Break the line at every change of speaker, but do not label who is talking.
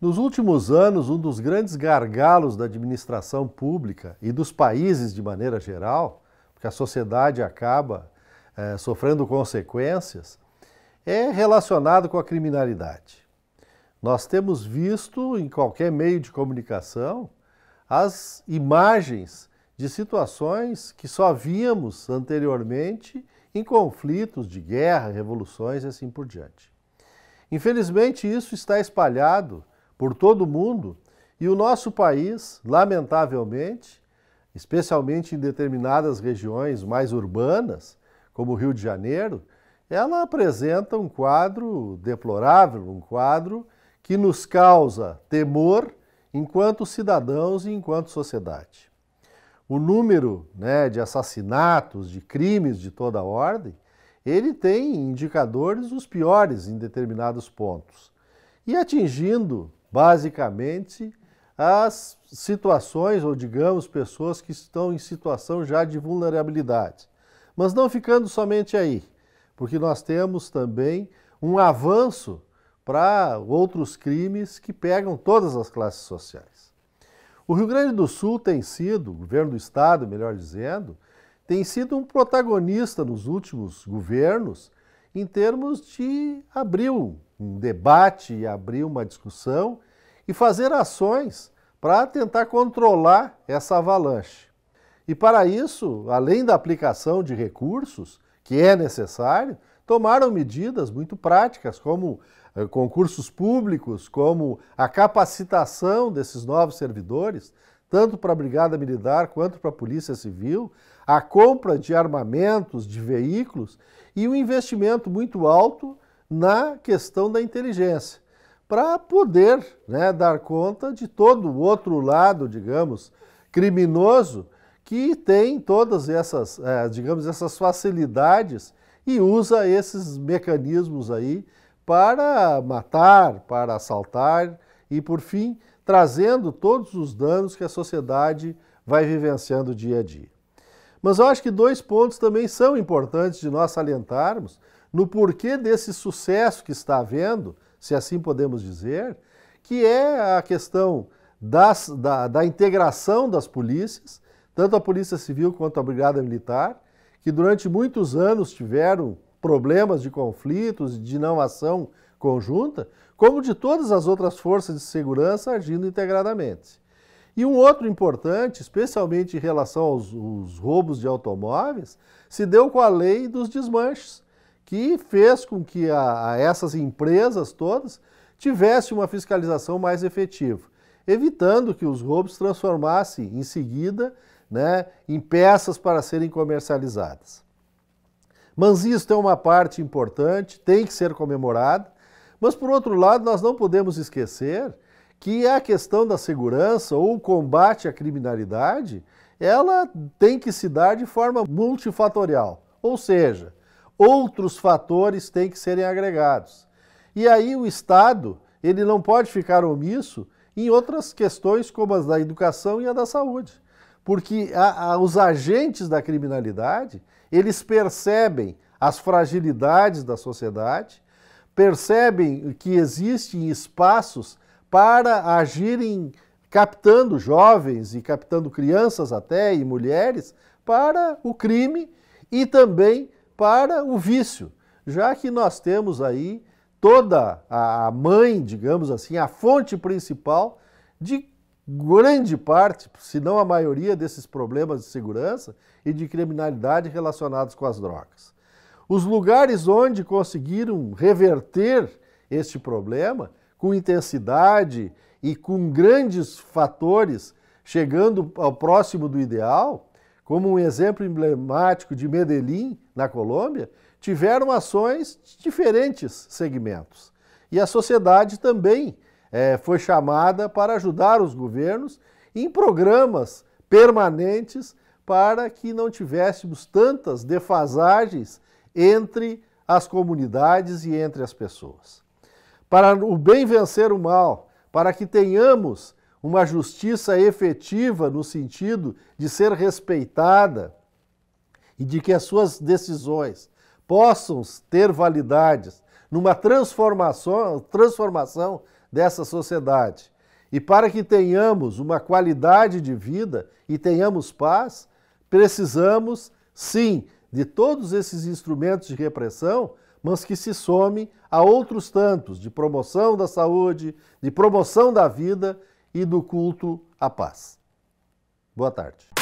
Nos últimos anos, um dos grandes gargalos da administração pública e dos países de maneira geral, porque a sociedade acaba é, sofrendo consequências, é relacionado com a criminalidade. Nós temos visto em qualquer meio de comunicação as imagens de situações que só víamos anteriormente em conflitos de guerra, revoluções e assim por diante. Infelizmente, isso está espalhado por todo o mundo e o nosso país, lamentavelmente, especialmente em determinadas regiões mais urbanas, como o Rio de Janeiro, ela apresenta um quadro deplorável, um quadro que nos causa temor enquanto cidadãos e enquanto sociedade o número né, de assassinatos, de crimes de toda ordem, ele tem indicadores os piores em determinados pontos. E atingindo, basicamente, as situações, ou digamos, pessoas que estão em situação já de vulnerabilidade. Mas não ficando somente aí, porque nós temos também um avanço para outros crimes que pegam todas as classes sociais. O Rio Grande do Sul tem sido, o governo do Estado, melhor dizendo, tem sido um protagonista nos últimos governos em termos de abrir um debate, abrir uma discussão e fazer ações para tentar controlar essa avalanche. E para isso, além da aplicação de recursos, que é necessário, tomaram medidas muito práticas, como eh, concursos públicos, como a capacitação desses novos servidores, tanto para a Brigada Militar quanto para a Polícia Civil, a compra de armamentos, de veículos e um investimento muito alto na questão da inteligência, para poder né, dar conta de todo o outro lado, digamos, criminoso que tem todas essas, eh, digamos, essas facilidades e usa esses mecanismos aí para matar, para assaltar e, por fim, trazendo todos os danos que a sociedade vai vivenciando dia a dia. Mas eu acho que dois pontos também são importantes de nós salientarmos no porquê desse sucesso que está havendo, se assim podemos dizer, que é a questão das, da, da integração das polícias, tanto a Polícia Civil quanto a Brigada Militar, que durante muitos anos tiveram problemas de conflitos, de não ação conjunta, como de todas as outras forças de segurança agindo integradamente. E um outro importante, especialmente em relação aos, aos roubos de automóveis, se deu com a lei dos desmanches, que fez com que a, a essas empresas todas tivesse uma fiscalização mais efetiva, evitando que os roubos transformassem em seguida né, em peças para serem comercializadas. Mas isto é uma parte importante, tem que ser comemorada. Mas, por outro lado, nós não podemos esquecer que a questão da segurança ou o combate à criminalidade, ela tem que se dar de forma multifatorial, ou seja, outros fatores têm que serem agregados. E aí o Estado, ele não pode ficar omisso em outras questões como as da educação e a da saúde porque a, a, os agentes da criminalidade, eles percebem as fragilidades da sociedade, percebem que existem espaços para agirem captando jovens e captando crianças até e mulheres para o crime e também para o vício, já que nós temos aí toda a mãe, digamos assim, a fonte principal de grande parte, se não a maioria, desses problemas de segurança e de criminalidade relacionados com as drogas. Os lugares onde conseguiram reverter este problema, com intensidade e com grandes fatores, chegando ao próximo do ideal, como um exemplo emblemático de Medellín, na Colômbia, tiveram ações de diferentes segmentos. E a sociedade também é, foi chamada para ajudar os governos em programas permanentes para que não tivéssemos tantas defasagens entre as comunidades e entre as pessoas. Para o bem vencer o mal, para que tenhamos uma justiça efetiva no sentido de ser respeitada e de que as suas decisões possam ter validades numa transformação, transformação dessa sociedade. E para que tenhamos uma qualidade de vida e tenhamos paz, precisamos, sim, de todos esses instrumentos de repressão, mas que se some a outros tantos de promoção da saúde, de promoção da vida e do culto à paz. Boa tarde.